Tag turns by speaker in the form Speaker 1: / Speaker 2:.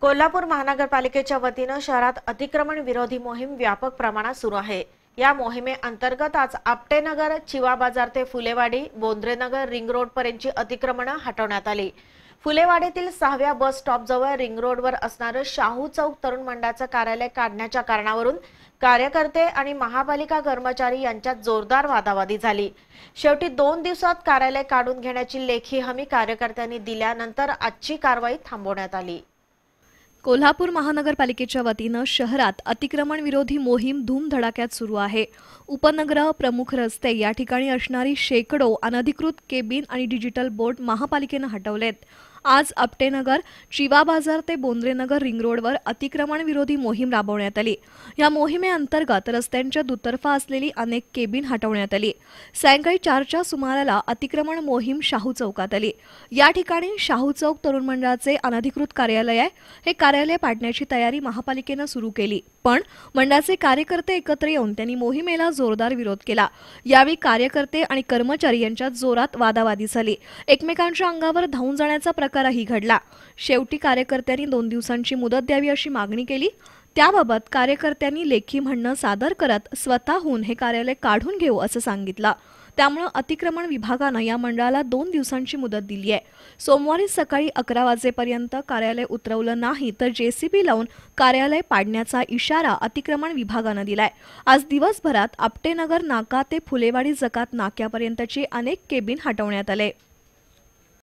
Speaker 1: कोल्हापूर महानगरपालिकेच्या वतीनं शहरात अतिक्रमण विरोधी मोहीम व्यापक प्रमाणात सुरू आहे या मोहिमेअंतर्गत आज आपटेनगर चिवा बाजार ते फुलेवाडी बोंद्रेनगर रिंग रोडपर्यंतची अतिक्रमण हटवण्यात आली फुलेवाडीतील सहाव्या बस स्टॉपजवळ रिंग रोडवर असणारं शाहू चौक तरुण मंडळाचं कार्यालय काढण्याच्या कारणावरून कार्यकर्ते आणि महापालिका कर्मचारी यांच्यात जोरदार वादावादी झाली शेवटी दोन दिवसात कार्यालय काढून घेण्याची लेखी हमी कार्यकर्त्यांनी दिल्यानंतर आजची कारवाई थांबवण्यात आली
Speaker 2: कोल्हापूर महानगरपालिकेच्या वतीनं शहरात अतिक्रमण विरोधी मोहीम धूमधडाक्यात सुरू आहे उपनगर प्रमुख रस्ते या ठिकाणी असणारी शेकडो अनधिकृत केबिन आणि डिजिटल बोर्ड महापालिकेनं हटवलेत आज आपटेनगर चिवा बाजार ते बोंद्रेनगर रिंग रोडवर अतिक्रमण विरोधी मोहीम राबवण्यात आली या मोहिमेअंतर्गत रस्त्यांच्या दुतर्फा असलेली अनेक केबिन हटवण्यात आली सायंकाळी चारच्या सुमाराला अतिक्रमण मोहीम शाहू चौकात आली या ठिकाणी शाहू चौक तरुण मंडळाचे अनधिकृत कार्यालय आहे हे कार्यालय पाडण्याची तयारी महापालिकेनं सुरू केली पण मंडळाचे कार्यकर्ते एकत्र येऊन त्यांनी मोहिमेला जोरदार विरोध केला यावेळी कार्यकर्ते आणि कर्मचारी यांच्यात जोरात वादावादी झाली एकमेकांच्या अंगावर धावून जाण्याचा प्रकार प्रकारही घडला शेवटी कार्यकर्त्यांनी दोन दिवसांची मुदत द्यावी अशी मागणी केली त्याबाबत कार्यकर्त्यांनी लेखी म्हणणं सादर करत स्वतःहून हे कार्यालय काढून घेऊ असं सांगितलं त्यामुळं अतिक्रमण विभागानं या मंडळाला दोन दिवसांची मुदत दिली आहे सोमवारी सकाळी अकरा वाजेपर्यंत कार्यालय उतरवलं नाही तर जेसीबी लावून कार्यालय पाडण्याचा इशारा अतिक्रमण विभागानं दिलाय आज दिवसभरात आपटेनगर नाका ते फुलेवाडी जकात नाक्यापर्यंतचे अनेक केबिन हटवण्यात आले